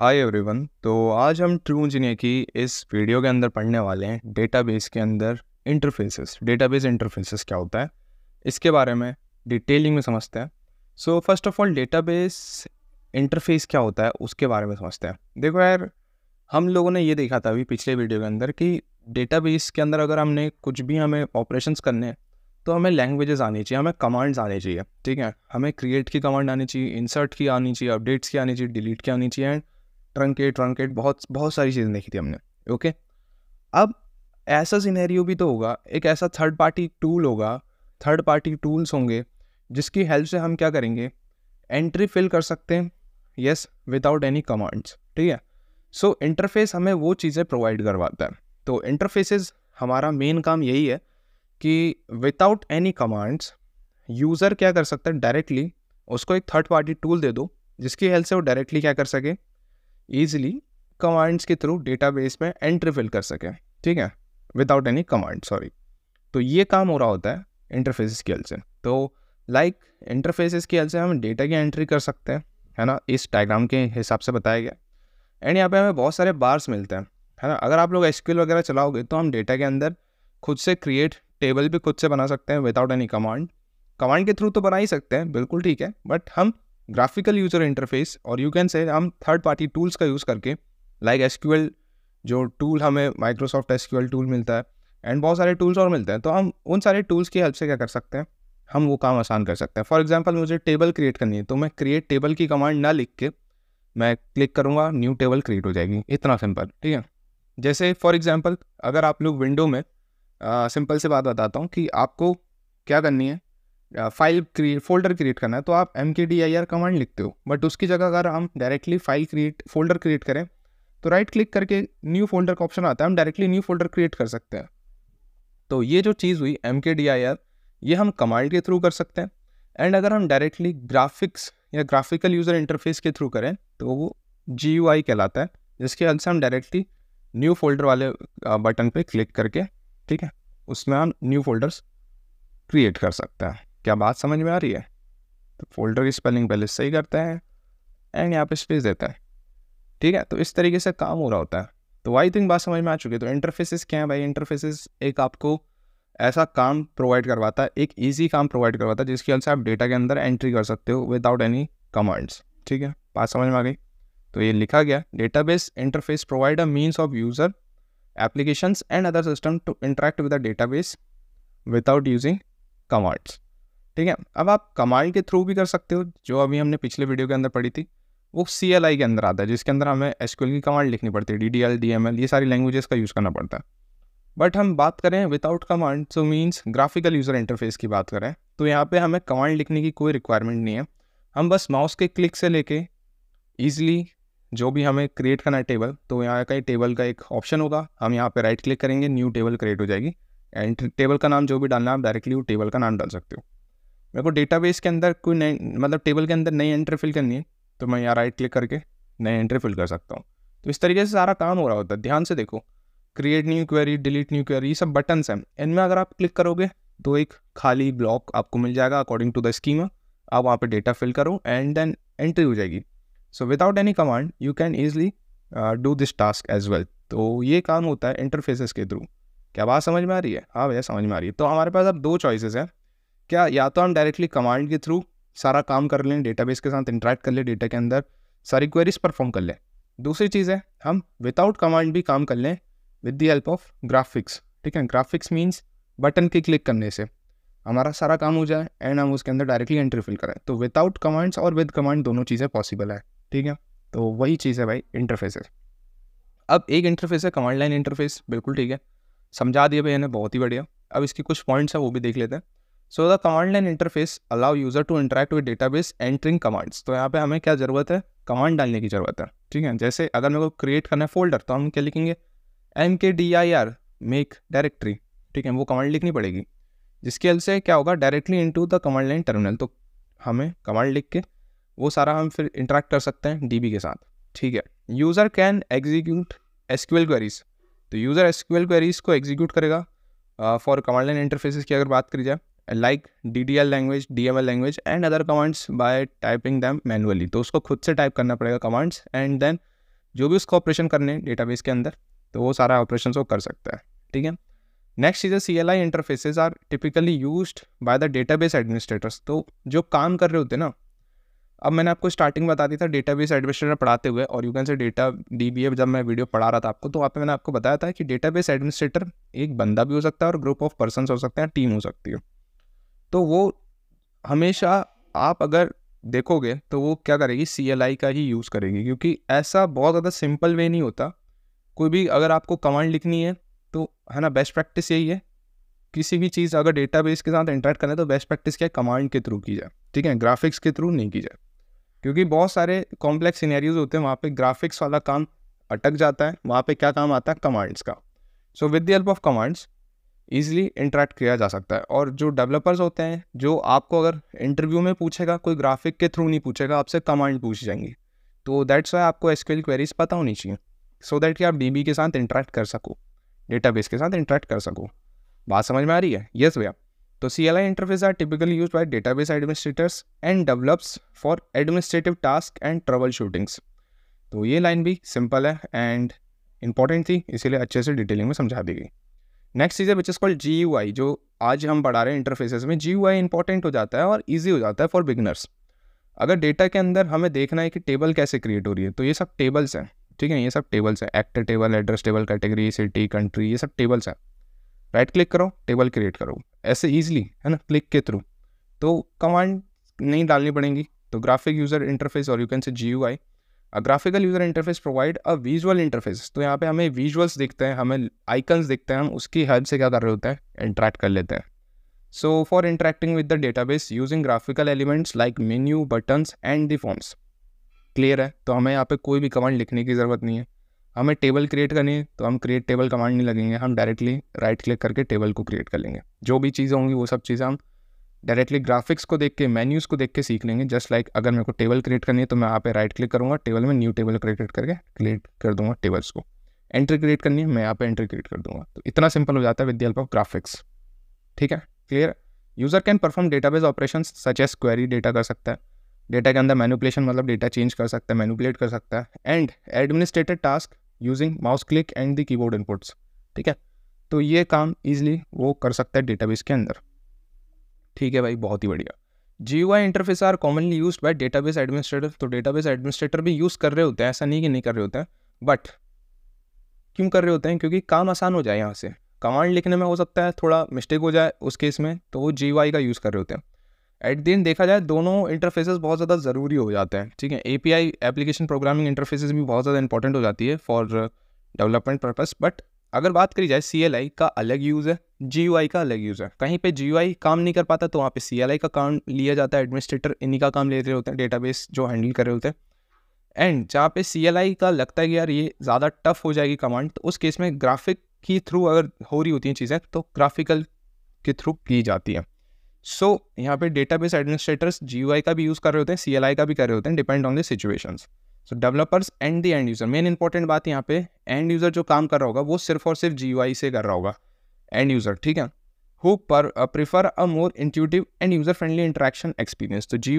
Hi everyone तो आज हम ट्रू इंजीनियर की इस वीडियो के अंदर पढ़ने वाले हैं डेटाबेस के अंदर इंटरफेसेस डेटाबेस इंटरफेसेस क्या होता है इसके बारे में डिटेलिंग में समझते हैं so first of all database interface क्या होता है उसके बारे में समझते हैं देखो यार हम लोगों ने ये देखा था अभी पिछले वीडियो के अंदर कि डेटाबेस के अंदर अगर हमने कुछ भी हमें ऑपरेशन करने हैं तो हमें लैंग्वेजेस आनी चाहिए हमें कमांड्स आने चाहिए ठीक है हमें क्रिएट की कमांड आनी चाहिए इंसर्ट की आनी चाहिए अपडेट्स की आनी चाहिए डिलीट की आनी चाहिए एंड ट्रंकेट ट्रंकेट बहुत बहुत सारी चीज़ें देखी थी हमने ओके अब ऐसा सिनेरियो भी तो होगा एक ऐसा थर्ड पार्टी टूल होगा थर्ड पार्टी टूल्स होंगे जिसकी हेल्प से हम क्या करेंगे एंट्री फिल कर सकते हैं येस विदाउट एनी कमांड्स ठीक है सो इंटरफेस हमें वो चीज़ें प्रोवाइड करवाता है तो इंटरफेसेस हमारा मेन काम यही है कि विदाउट एनी कमांड्स यूज़र क्या कर सकता है डायरेक्टली उसको एक थर्ड पार्टी टूल दे दो जिसकी हेल्प से वो डायरेक्टली क्या कर सके ईजिली कमांड्स के थ्रू डेटाबेस में एंट्री फिल कर सकें ठीक है विदाउट एनी कमांड सॉरी तो ये काम हो रहा होता है इंटरफेस स्केल से तो लाइक इंटरफेस स्केल से हम डेटा की एंट्री कर सकते हैं है ना इस डायग्राम के हिसाब से बताया गया एंड यहाँ पे हमें बहुत सारे बार्स मिलते हैं है ना अगर आप लोग एस वगैरह चलाओगे तो हम डेटा के अंदर खुद से क्रिएट टेबल भी खुद से बना सकते हैं विदाउट एनी कमांड कमांड के थ्रू तो बना ही सकते हैं बिल्कुल ठीक है बट हम ग्राफिकल यूजर इंटरफेस और यू कैन से हम थर्ड पार्टी टूल्स का यूज़ करके लाइक एस जो टूल हमें माइक्रोसॉफ्ट एस टूल मिलता है एंड बहुत सारे टूल्स और मिलते हैं तो हम उन सारे टूल्स की हेल्प से क्या कर सकते हैं हम वो काम आसान कर सकते हैं फॉर एग्जाम्पल मुझे टेबल क्रिएट करनी है तो मैं क्रिएट टेबल की कमांड ना लिख के मैं क्लिक करूँगा न्यू टेबल क्रिएट हो जाएगी इतना सिंपल ठीक है जैसे फॉर एग्जाम्पल अगर आप लोग विंडो में सिंपल से बात बताता हूँ कि आपको क्या करनी है फाइल क्रिएट फोल्डर क्रिएट करना है तो आप M K D I R command लिखते हो बट उसकी जगह अगर हम directly file create folder create करें तो राइट क्लिक करके न्यू फोल्डर का ऑप्शन आता है हम डायरेक्टली न्यू फोल्डर क्रिएट कर सकते हैं तो ये जो चीज़ हुई M K D I are ये हम कमांड के थ्रू कर सकते हैं एंड अगर हम डायरेक्टली ग्राफिक्स या ग्राफिकल यूज़र इंटरफेस के थ्रू करें तो वो जी यू आई कहलाता है जिसके अंदर से हम डायरेक्टली न्यू फोल्डर वाले बटन पे क्लिक करके ठीक है उसमें हम न्यू फोल्डर्स क्रिएट कर सकते हैं क्या बात समझ में आ रही है तो फोल्डर की स्पेलिंग पहले सही करता है एंड यहाँ पे स्पेस देता है ठीक है तो इस तरीके से काम हो रहा होता है तो आई थिंक बात समझ में आ चुकी है तो इंटरफेसिस क्या है भाई इंटरफेसिस एक आपको ऐसा काम प्रोवाइड करवाता है एक ईजी काम प्रोवाइड करवाता है जिसकी वजह से आप डेटा के अंदर एंट्री कर सकते हो विदाउट एनी कमांड्स ठीक है बात समझ में आ गई तो ये लिखा गया database interface provide a means of user and other system to interact with with database without using commands ठीक है अब आप कमाल के थ्रू भी कर सकते हो जो अभी हमने पिछले वीडियो के अंदर पढ़ी थी वो सी एल आई के अंदर आता है जिसके अंदर हमें एस की कमांड लिखनी पड़ती है D D L D M L ये सारी लैंग्वेजेस का यूज़ करना पड़ता है बट हम बात करें without command so means graphical user interface की बात करें तो यहाँ पे हमें कमांड लिखने की कोई रिक्वायरमेंट नहीं है हम बस माउस के क्लिक से लेके ईजिली जो भी हमें क्रिएट करना है टेबल तो यहाँ कहीं टेबल का एक ऑप्शन होगा हम यहाँ पे राइट क्लिक करेंगे न्यू टेबल क्रिएट हो जाएगी एंड टेबल का नाम जो भी डालना है आप डायरेक्टली वो टेबल का नाम डाल सकते हो मेरे को डेटाबेस के अंदर कोई नई मतलब टेबल के अंदर नई एंट्री फिल करनी है तो मैं यहाँ राइट क्लिक करके नई एंट्री फिल कर सकता हूँ तो इस तरीके से सारा काम हो रहा होता है ध्यान से देखो create new query delete new query ये सब बटन्स हैं इनमें अगर आप क्लिक करोगे तो एक खाली ब्लॉक आपको मिल जाएगा अकॉर्डिंग टू द स्कीम आप वहाँ पे डेटा फिल करो एंड देन एंट्री हो जाएगी so without any command you can easily do this task as well तो ये काम होता है इंटरफेसेस के थ्रू क्या बात समझ में आ रही है हाँ भैया समझ में आ रही है तो हमारे पास अब दो चॉइसेस हैं क्या या तो हम डायरेक्टली कमांड के थ्रू सारा काम कर लें डेटाबेस के साथ इंटरेक्ट कर लें डेटा के अंदर सारी क्वेरीज परफॉर्म कर लें दूसरी चीज़ है हम विदाउट कमांड भी काम कर लें with the help of graphics ठीक है ग्राफिक्स मीन्स बटन के क्लिक करने से हमारा सारा काम हो जाए एंड हम उसके अंदर डायरेक्टली एंट्री फिल करें तो विदाउट कमांड्स और विद कमांड दोनों चीज़ें पॉसिबल है ठीक है तो वही चीज़ है भाई इंटरफेसेस अब एक इंटरफेस है कमांड लाइन इंटरफेस बिल्कुल ठीक है समझा दिया भाई इन्हें बहुत ही बढ़िया अब इसके कुछ पॉइंट्स हैं वो भी देख लेते हैं so the command line interface allow user to interact with database entering commands तो यहाँ पे हमें क्या जरूरत है कमांड डालने की जरूरत है ठीक है जैसे अगर मेरे को क्रिएट करना है फोल्डर तो हम क्या लिखेंगे M K D I R make directory ठीक है वो कमांड लिखनी पड़ेगी जिसके हल से क्या होगा directly into the command line terminal तो हमें कमांड लिख के वो सारा हम फिर इंटरेक्ट कर सकते हैं डीबी के साथ ठीक है user can execute SQL queries तो यूज़र एसक्यूएल क्वेरीज को एग्जीक्यूट करेगा फॉर कमांड लाइन इंटरफेसिस की अगर बात करी जाए like D D L language D M L language and other commands by typing them manually तो उसको खुद से टाइप करना पड़ेगा कमांड्स एंड देन जो भी उसको ऑपरेशन करने डेटाबेस के अंदर तो वो सारा ऑपरेशन वो कर सकता है ठीक है नेक्स्ट चीज़ है C L I interfaces are typically use by the database administrators तो जो काम कर रहे होते हैं ना अब मैंने आपको स्टार्टिंग बता दी था डेटाबेस एडमिनिस्ट्रेटर पढ़ाते हुए और you can say data D B F जब मैं वीडियो पढ़ा रहा था आपको तो वहाँ पे मैंने आपको बताया था कि डेटाबेस एडमिनिस्ट्रेटर एक बंदा भी हो सकता है और ग्रुप ऑफ पर्सन हो सकते हैं टीम हो सकती है तो वो हमेशा आप अगर देखोगे तो वो क्या करेगी सी का ही यूज़ करेगी क्योंकि ऐसा बहुत ज़्यादा सिंपल वे नहीं होता कोई भी अगर आपको कमांड लिखनी है तो है ना बेस्ट प्रैक्टिस यही है किसी भी चीज़ अगर डेटाबेस के साथ इंटरेक्ट करना है तो बेस्ट प्रैक्टिस क्या कमांड के थ्रू की जाए ठीक है ग्राफिक्स के थ्रू नहीं की जाए क्योंकि बहुत सारे कॉम्प्लेक्स सीनेरियोज होते हैं वहाँ पे ग्राफिक्स वाला काम अटक जाता है वहाँ पे क्या काम आता है कमांड्स का so with the help of commands easily interact किया जा सकता है और जो डेवलपर्स होते हैं जो आपको अगर इंटरव्यू में पूछेगा कोई ग्राफिक के थ्रू नहीं पूछेगा आपसे कमांड पूछ जाएंगे तो दैट्स वाई आपको एस क्वेरीज पता होनी चाहिए सो दैट कि आप डी के साथ इंटरेक्ट कर सको डेटा के साथ इंटरेक्ट कर सको बात समझ में आ रही है यस भैया तो C L I interface are typically use by database administrators and develops for administrative task and troubleshootings तो ये लाइन भी सिंपल है एंड इंपॉर्टेंट थी इसीलिए अच्छे से डिटेलिंग में समझा दी गई नेक्स्ट चीज़ है which is called G U I जो आज हम पढ़ा रहे हैं इंटरफेसेस में जी यू आई इंपॉर्टेंट हो जाता है और ईजी हो जाता है फॉर बिगनर्स अगर डेटा के अंदर हमें देखना है कि टेबल कैसे क्रिएट हो रही है तो ये सब टेबल्स हैं ठीक है ये सब टेबल्स हैं actor table address table category city country ये सब टेबल्स हैं राइट क्लिक करो टेबल क्रिएट करो ऐसे ईजिली है ना क्लिक के थ्रू तो कमांड नहीं डालनी पड़ेंगी तो ग्राफिक यूज़र इंटरफेस और you can say G U I graphical user interface provide a visual interface तो यहाँ पे हमें विजुअल्स दिखते हैं हमें आइकन्स दिखते हैं हम उसकी हेल्प से क्या कर रहे होते हैं इंट्रैक्ट कर लेते हैं so for interacting with the database using graphical elements like menu buttons and the forms clear है तो हमें यहाँ पे कोई भी कमांड लिखने की ज़रूरत नहीं है हमें टेबल क्रिएट करनी है तो हम क्रिएट टेबल कमांड नहीं लगेंगे हम डायरेक्टली राइट क्लिक करके टेबल को क्रिएट कर लेंगे जो भी चीज़ें होंगी वो सब चीज़ें हम डायरेक्टली ग्राफिक्स को देख के मेन्यूज़ को देख के सीख लेंगे जस्ट लाइक अगर मेरे को टेबल क्रिएट करनी है तो मैं यहाँ पे राइट क्लिक करूँगा टेबल में न्यू टेबल क्रिएट करके क्रिएट कर दूँगा टेबल्स को एंट्री क्रिएट करनी है मैं यहाँ पे एंट्री क्रिएट कर दूँगा तो इतना सिंपल हो जाता है with the help of graphics ठीक है clear user can perform database operation such as query data कर सकता है डेटा के अंदर मैनुपलेशन मतलब डेटा चेंज कर सकता है मैनुपलेट कर सकता है and administrated task using mouse click and the keyboard inputs ठीक है तो ये काम ईजिली वो कर सकता है डेटाबेस के अंदर ठीक है भाई बहुत ही बढ़िया G U I interface are commonly use by database administrator तो डेटा बेस एडमिनिस्ट्रेटर भी यूज़ कर रहे होते हैं ऐसा नहीं कि नहीं कर रहे होते हैं बट क्यों कर रहे होते हैं क्योंकि काम आसान हो जाए यहाँ से कमांड लिखने में हो सकता है थोड़ा मिस्टेक हो जाए उस केस में तो वो जी का यूज़ कर रहे होते हैं एट दिन देखा जाए दोनों इंटरफेसेस बहुत ज़्यादा ज़रूरी हो जाते हैं ठीक है A P I application programming interfaces भी बहुत ज़्यादा इंपॉर्टेंट हो जाती है फॉर डेवलपमेंट पर्पज़ बट अगर बात करी जाए सी का अलग यूज़ है जी का अलग यूज़ है कहीं पे जी काम नहीं कर पाता तो वहाँ पे सी का काम लिया जाता है एडमिनिस्ट्रेटर इन्हीं का काम ले रहे होते हैं डेटाबेस जो हैंडल कर रहे होते हैं एंड जहाँ पे सी का लगता है कि यार ये ज़्यादा टफ हो जाएगी कमांड तो उस केस में ग्राफिक के थ्रू अगर हो रही होती हैं चीज़ें तो ग्राफिकल के थ्रू की जाती है सो so, यहाँ पे डेटाबेस एडमिनिस्ट्रेटर्स जी का भी यूज़ कर रहे होते हैं सी का भी कर रहे होते हैं depend on the situations so developers and the end user main important बात यहाँ पे एंड यूज़र जो काम कर रहा होगा वो सिर्फ और सिर्फ जी से कर रहा होगा एंड यूज़र ठीक है हु पर prefer a more intuitive and user friendly interaction experience तो जी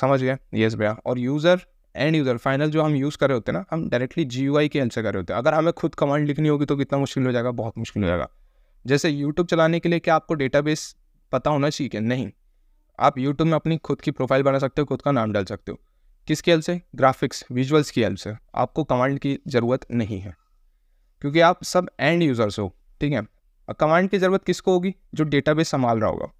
समझ गया येस भैया और यूज़र एंड यूज़र फाइनल जो हम यूज़ कर रहे होते हैं ना हम डायरेक्टली जी के आंसर कर रहे होते हैं अगर हमें खुद कमांड लिखनी होगी तो कितना मुश्किल हो जाएगा बहुत मुश्किल हो जाएगा जैसे यूट्यूब चलाने के लिए क्या आपको डेटाबेस पता होना चाहिए नहीं आप यूट्यूब में अपनी खुद की प्रोफाइल बना सकते हो खुद का नाम डाल सकते हो किसकी हेल्प से ग्राफिक्स विजुअल्स की हेल्प से आपको कमांड की ज़रूरत नहीं है क्योंकि आप सब एंड यूज़र्स हो ठीक है कमांड की ज़रूरत किसको होगी जो डेटाबेस संभाल रहा होगा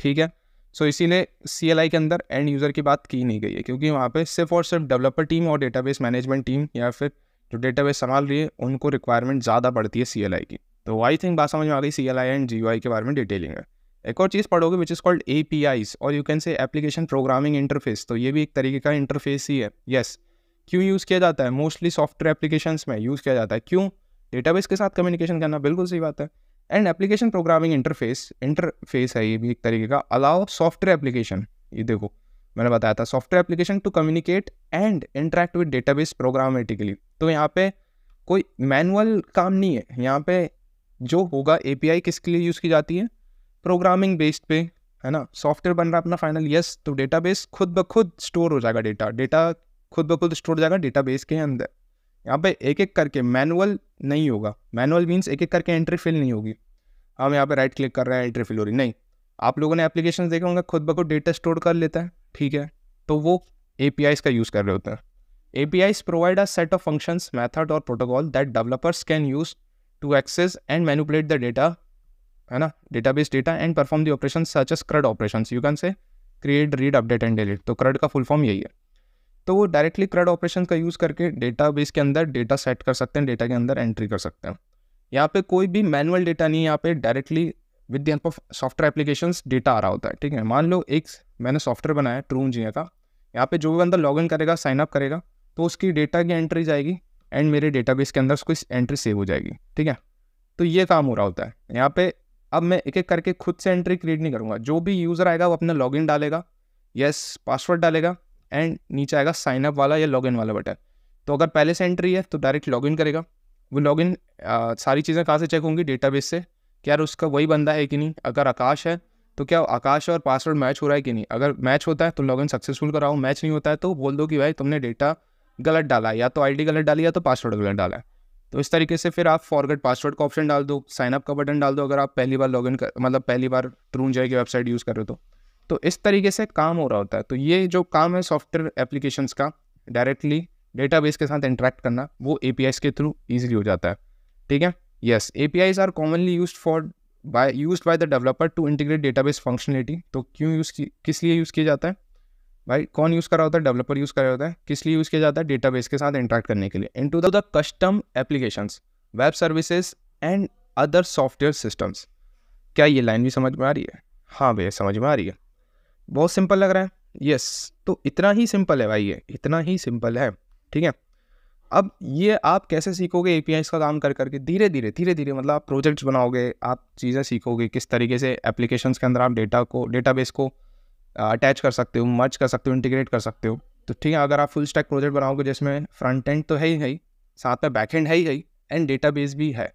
ठीक है सो so, इसीलिए सी के अंदर एंड यूज़र की बात की नहीं गई है क्योंकि वहाँ पे सिर्फ और सिर्फ डेवलपर टीम और डेटाबेस मैनेजमेंट टीम या फिर जो डेटाबेस संभाल रही है उनको रिक्वायरमेंट ज़्यादा पड़ती है सी की तो आई थिंक बात समझ में आ रही सी एल आई एंड जी के बारे में डिटेलिंग है एक और चीज़ पढ़ोगे विच इज़ कॉल्ड ए और you can say application programming interface तो ये भी एक तरीके का इंटरफेस ही है येस yes. क्यों यूज़ किया जाता है मोस्टली सॉफ्टवेयर एप्लीकेशन में यूज़ किया जाता है क्यों डेटाबेस के साथ कम्युनिकेशन करना बिल्कुल सही बात है and application programming interface interface है ये भी एक तरीके का अलाउ सॉफ्टवेयर एप्लीकेशन ये देखो मैंने बताया था software application to communicate and interact with database programmatically तो यहाँ पे कोई मैनुअल काम नहीं है यहाँ पे जो होगा एपीआई किसके लिए यूज़ की जाती है प्रोग्रामिंग बेस्ड पे है ना सॉफ्टवेयर बन रहा है अपना फाइनल यस तो बेस खुद ब खुद स्टोर हो जाएगा डेटा डेटा खुद ब खुद स्टोर हो जाएगा बेस के अंदर यहाँ पे एक एक करके मैनुअल नहीं होगा मैनुअल मीन्स एक एक करके एंट्री फिल नहीं होगी हम यहाँ पे राइट क्लिक कर रहे हैं एंट्री फिल हो रही नहीं आप लोगों ने एप्लीकेशन देखे होंगे खुद ब खुद डेटा स्टोर कर लेता है ठीक है तो वो ए का यूज़ कर रहे होते हैं A P Is provide a set of functions method और protocol that developers can use to access and manipulate the data है ना database data and perform the operation such as CRUD operation you can say create read update and delete तो CRUD का full form यही है तो वो directly CRUD operation का use करके डेटाबेस के अंदर डेटा सेट कर सकते हैं डेटा के अंदर एंट्री कर सकते हैं यहाँ पे कोई भी मैनुअल डेटा नहीं है यहाँ पे directly with the help of software application data आ रहा होता है ठीक है मान लो एक मैंने सॉफ्टवेयर बनाया ट्रू जी का यहाँ पे जो भी बंदा लॉग इन करेगा साइन अप करेगा तो उसकी डेटा की एंट्री जाएगी एंड मेरे डेटाबेस के अंदर उसकी एंट्री सेव हो जाएगी ठीक है तो ये काम हो रहा होता है यहाँ पे अब मैं एक एक करके खुद से एंट्री क्रिएट नहीं करूँगा जो भी यूज़र आएगा वो अपना लॉगिन डालेगा यस पासवर्ड डालेगा एंड नीचे आएगा साइन अप वाला या लॉगिन वाला बटन तो अगर पहले से एंट्री है तो डायरेक्ट लॉगिन करेगा वो लॉगिन सारी चीज़ें कहाँ से चेक होंगी डेटाबेस से क्या उसका वही बंदा है कि नहीं अगर आकाश है तो क्या आकाश और पासवर्ड मैच हो रहा है कि नहीं अगर मैच होता है तो लॉगिन सक्सेसफुल कराओ मैच नहीं होता है तो बोल दो कि भाई तुमने डेटा गलत डाला या तो आईडी गलत डाली या तो पासवर्ड गलत डाला है तो इस तरीके से फिर आप फॉरगेट पासवर्ड का ऑप्शन डाल दो साइनअप का बटन डाल दो अगर आप पहली बार लॉगिन कर मतलब पहली बार ट्रून जॉय की वेबसाइट यूज़ कर रहे हो तो तो इस तरीके से काम हो रहा होता है तो ये जो काम है सॉफ्टवेयर एप्लीकेशंस का डायरेक्टली डेटाबेस के साथ इंटरेक्ट करना वो ए के थ्रू ईजिली हो जाता है ठीक है yes A R commonly use for by use by the developer to integrate database functionality तो क्यों यूज़ किस लिए यूज़ किया जाता है भाई कौन यूज़ कर रहा होता है डेवलपर यूज़ कर रहा होता है किस लिए यूज़ किया जाता है डेटा के साथ इंटरेक्ट करने के लिए into the custom application web services and other software systems क्या ये लाइन भी समझ में आ रही है हाँ भैया समझ में आ रही है बहुत सिंपल लग रहा है यस तो इतना ही सिंपल है भाई ये इतना ही सिंपल है ठीक है अब ये आप कैसे सीखोगे ए पी का काम कर करके धीरे धीरे धीरे धीरे मतलब आप प्रोजेक्ट्स बनाओगे आप चीज़ें सीखोगे किस तरीके से एप्लीकेशंस के अंदर आप डेटा को डेटाबेस को अटैच कर सकते हो मर्च कर सकते हो इंटीग्रेट कर सकते हो तो ठीक है अगर आप फुल स्टैक प्रोजेक्ट बनाओगे जिसमें फ्रंट एंड तो है ही है साथ में बैक एंड है ही है एंड डेटा भी है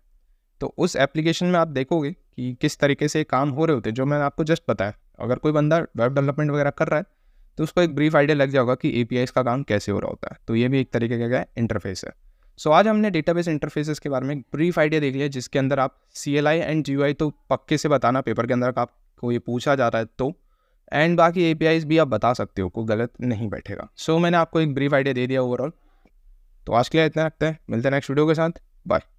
तो उस एप्लीकेशन में आप देखोगे कि किस तरीके से काम हो रहे होते हैं जो मैंने आपको जस्ट बताया अगर कोई बंदा वेब डेवलपमेंट वगैरह कर रहा है तो उसको एक ब्रीफ आइडिया लग जाएगा कि ए का काम कैसे हो रहा होता है तो ये भी एक तरीके का क्या इंटरफेस है सो so, आज हमने डेटाबेस इंटरफेसेस के बारे में एक ब्रीफ आइडिया देख लिया जिसके अंदर आप सी एंड जी तो पक्के से बताना पेपर के अंदर आपको ये पूछा जा रहा है तो एंड बाकी ए भी आप बता सकते हो कोई गलत नहीं बैठेगा सो so, मैंने आपको एक ब्रीफ आइडिया दे दिया ओवरऑल तो आज के लिए इतना रखते हैं मिलते हैं नेक्स्ट वीडियो के साथ बाय